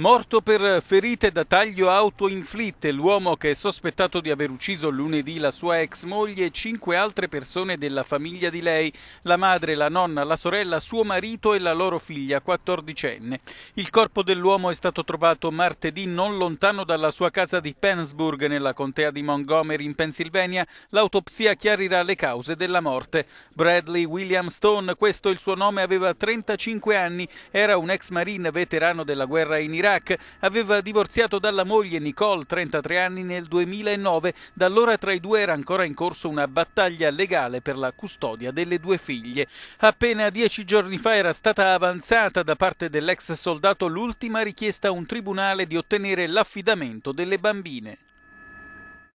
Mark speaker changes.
Speaker 1: Morto per ferite da taglio autoinflitte, l'uomo che è sospettato di aver ucciso lunedì la sua ex moglie e cinque altre persone della famiglia di lei, la madre, la nonna, la sorella, suo marito e la loro figlia, quattordicenne. Il corpo dell'uomo è stato trovato martedì non lontano dalla sua casa di Pennsburg, nella contea di Montgomery, in Pennsylvania. L'autopsia chiarirà le cause della morte. Bradley William Stone, questo è il suo nome, aveva 35 anni, era un ex marine veterano della guerra in Iraq Iraq aveva divorziato dalla moglie Nicole, 33 anni, nel 2009. Da allora tra i due era ancora in corso una battaglia legale per la custodia delle due figlie. Appena dieci giorni fa era stata avanzata da parte dell'ex soldato l'ultima richiesta a un tribunale di ottenere l'affidamento delle bambine.